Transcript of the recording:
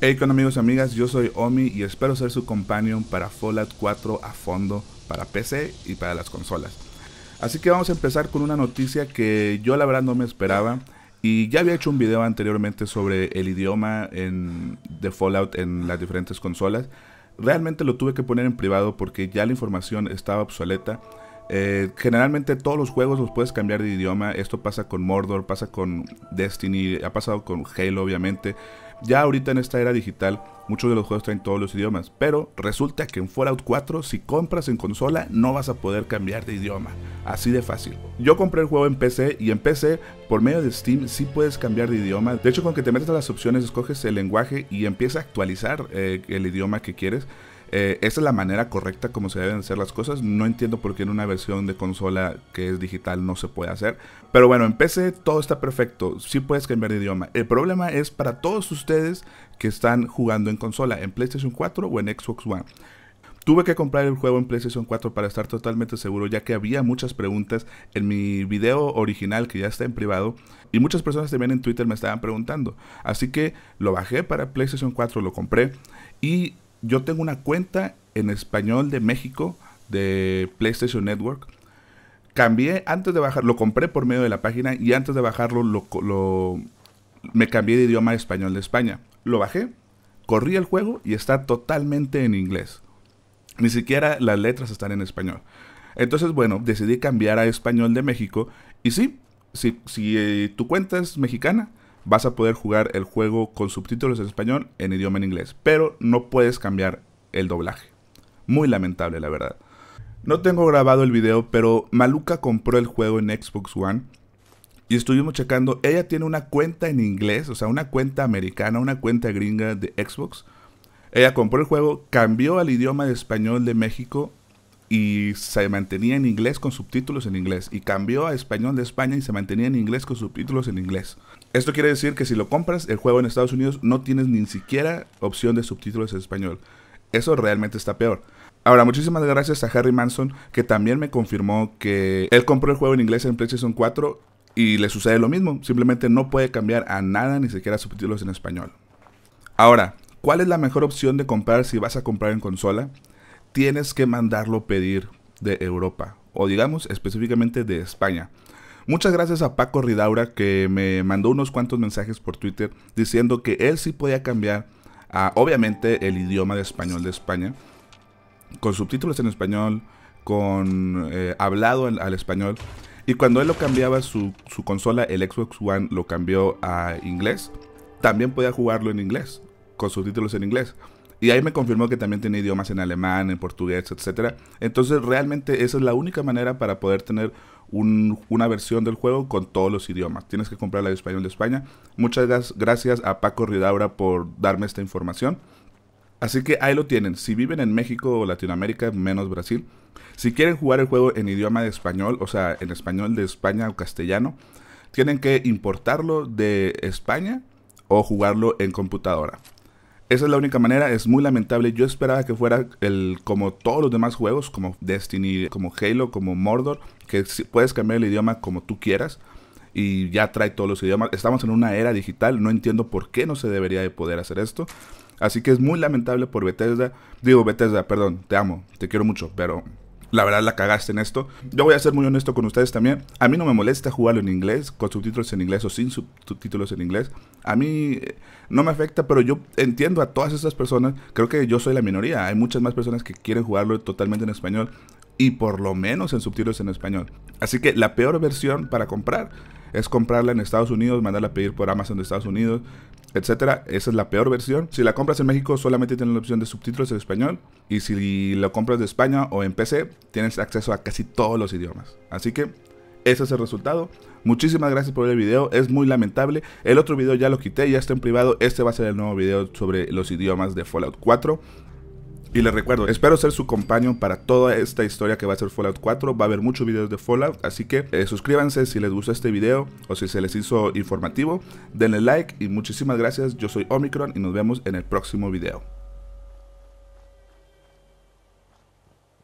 Hey, con amigos y amigas, yo soy Omi y espero ser su companion para Fallout 4 a fondo para PC y para las consolas. Así que vamos a empezar con una noticia que yo la verdad no me esperaba y ya había hecho un video anteriormente sobre el idioma en, de Fallout en las diferentes consolas. Realmente lo tuve que poner en privado porque ya la información estaba obsoleta eh, generalmente todos los juegos los puedes cambiar de idioma. Esto pasa con Mordor, pasa con Destiny, ha pasado con Halo obviamente. Ya ahorita en esta era digital muchos de los juegos en todos los idiomas. Pero resulta que en Fallout 4 si compras en consola no vas a poder cambiar de idioma. Así de fácil. Yo compré el juego en PC y en PC por medio de Steam sí puedes cambiar de idioma. De hecho con que te metes a las opciones escoges el lenguaje y empieza a actualizar eh, el idioma que quieres. Eh, esa es la manera correcta como se deben hacer las cosas. No entiendo por qué en una versión de consola que es digital no se puede hacer. Pero bueno, en PC todo está perfecto. Sí puedes cambiar de idioma. El problema es para todos ustedes que están jugando en consola, en PlayStation 4 o en Xbox One. Tuve que comprar el juego en PlayStation 4 para estar totalmente seguro, ya que había muchas preguntas en mi video original que ya está en privado y muchas personas también en Twitter me estaban preguntando. Así que lo bajé para PlayStation 4, lo compré y yo tengo una cuenta en español de México de PlayStation Network. Cambié antes de bajar, lo compré por medio de la página y antes de bajarlo lo, me cambié de idioma a español de España. Lo bajé, corrí el juego y está totalmente en inglés. Ni siquiera las letras están en español. Entonces, bueno, decidí cambiar a español de México y sí, si, si eh, tu cuenta es mexicana, vas a poder jugar el juego con subtítulos en español en idioma en inglés, pero no puedes cambiar el doblaje. Muy lamentable, la verdad. No tengo grabado el video, pero Maluca compró el juego en Xbox One y estuvimos checando. Ella tiene una cuenta en inglés, o sea, una cuenta americana, una cuenta gringa de Xbox. Ella compró el juego, cambió al idioma de español de México y se mantenía en inglés con subtítulos en inglés. Y cambió a español de España y se mantenía en inglés con subtítulos en inglés. Esto quiere decir que si lo compras el juego en Estados Unidos no tienes ni siquiera opción de subtítulos en español. Eso realmente está peor. Ahora, muchísimas gracias a Harry Manson, que también me confirmó que él compró el juego en inglés en PlayStation 4 y le sucede lo mismo. Simplemente no puede cambiar a nada, ni siquiera subtítulos en español. Ahora, ¿cuál es la mejor opción de comprar si vas a comprar en consola? tienes que mandarlo pedir de Europa o digamos específicamente de España. Muchas gracias a Paco Ridaura que me mandó unos cuantos mensajes por Twitter diciendo que él sí podía cambiar obviamente, el idioma de español de España, con subtítulos en español, con eh, hablado al, español. Y cuando él lo cambiaba, su, su consola, el Xbox One, lo cambió a inglés. También podía jugarlo en inglés, con subtítulos en inglés. Y ahí me confirmó que también tiene idiomas en alemán, en portugués, etcétera. Entonces realmente esa es la única manera para poder tener una versión del juego con todos los idiomas. Tienes que comprar la español de España. Muchas gracias a Paco Ridaura por darme esta información. Así que ahí lo tienen. Si viven en México o Latinoamérica, menos Brasil. Si quieren jugar el juego en idioma de español, o sea, en español de España o castellano, tienen que importarlo de España o jugarlo en computadora. Esa es la única manera, es muy lamentable. Yo esperaba que fuera el como todos los demás juegos, como Destiny, como Halo, como Mordor, que puedes cambiar el idioma como tú quieras y ya trae todos los idiomas. Estamos en una era digital, no entiendo por qué no se debería de poder hacer esto. Así que es muy lamentable por Bethesda. Digo Bethesda, perdón, te amo, te quiero mucho, pero la verdad la cagaste en esto. Yo voy a ser muy honesto con ustedes también. A mí no me molesta jugarlo en inglés, con subtítulos en inglés o sin subtítulos en inglés. A mí eh, no me afecta, pero yo entiendo a todas esas personas. Creo que yo soy la minoría. Hay muchas más personas que quieren jugarlo totalmente en español y por lo menos en subtítulos en español. Así que la peor versión para comprar es comprarla en Estados Unidos, mandarla a pedir por Amazon de Estados Unidos, etcétera. Esa es la peor versión. Si la compras en México, solamente tienes la opción de subtítulos en español. Y si lo compras de España o en PC, tienes acceso a casi todos los idiomas. Así que ese es el resultado. Muchísimas gracias por ver el video, es muy lamentable. El otro video ya lo quité, ya está en privado. Este va a ser el nuevo video sobre los idiomas de Fallout 4. Y les recuerdo, espero ser su compañero para toda esta historia que va a ser Fallout 4. Va a haber muchos videos de Fallout, así que eh, suscríbanse si les gustó este video o si se les hizo informativo. Denle like y muchísimas gracias. Yo soy Omicron y nos vemos en el próximo video.